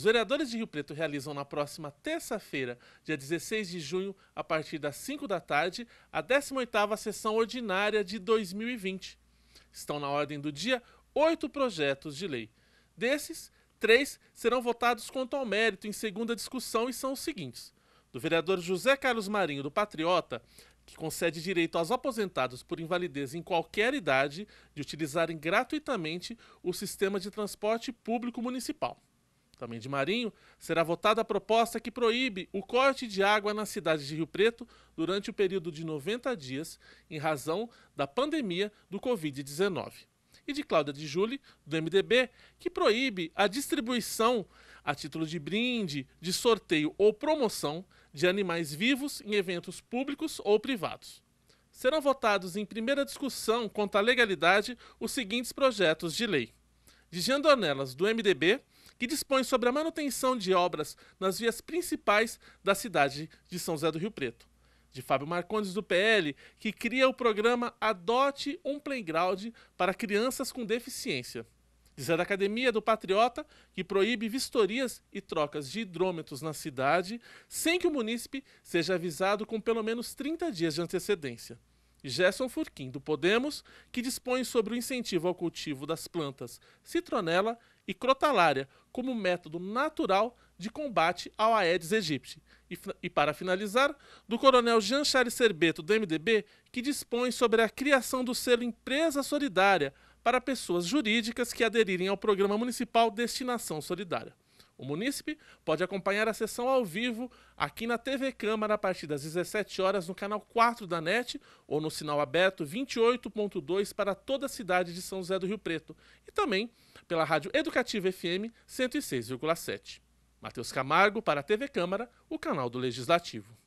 Os vereadores de Rio Preto realizam na próxima terça-feira, dia 16 de junho, a partir das 5 da tarde, a 18ª sessão ordinária de 2020. Estão na ordem do dia oito projetos de lei. Desses, três serão votados quanto ao mérito em segunda discussão e são os seguintes: do vereador José Carlos Marinho, do Patriota, que concede direito aos aposentados por invalidez em qualquer idade de utilizarem gratuitamente o sistema de transporte público municipal também de Marinho, será votada a proposta que proíbe o corte de água na cidade de Rio Preto durante o período de 90 dias, em razão da pandemia do Covid-19. E de Cláudia de Júlio, do MDB, que proíbe a distribuição, a título de brinde, de sorteio ou promoção, de animais vivos em eventos públicos ou privados serão votados em primeira discussão quanto à legalidade os seguintes projetos de lei: de Jean Jandonelas, do MDB, que dispõe sobre a manutenção de obras nas vias principais da cidade de São José do Rio Preto. De Fábio Marcondes, do PL, que cria o programa Adote um Playground para crianças com deficiência. de Zé da Academia do Patriota, que proíbe vistorias e trocas de hidrômetros na cidade sem que o munícipe seja avisado com pelo menos 30 dias de antecedência. E Gerson Furquim, do Podemos, que dispõe sobre o incentivo ao cultivo das plantas citronela e crotalária como método natural de combate ao Aedes aegypti. E, e, para finalizar, do coronel Jean Charles Serbeto, do MDB, que dispõe sobre a criação do selo Empresa Solidária para pessoas jurídicas que aderirem ao Programa Municipal Destinação Solidária. O munícipe pode acompanhar a sessão ao vivo aqui na TV Câmara a partir das 17 horas no canal 4 da NET ou no sinal aberto 28.2 para toda a cidade de São José do Rio Preto e também pela Rádio Educativa FM 106,7. Matheus Camargo para a TV Câmara, o canal do Legislativo.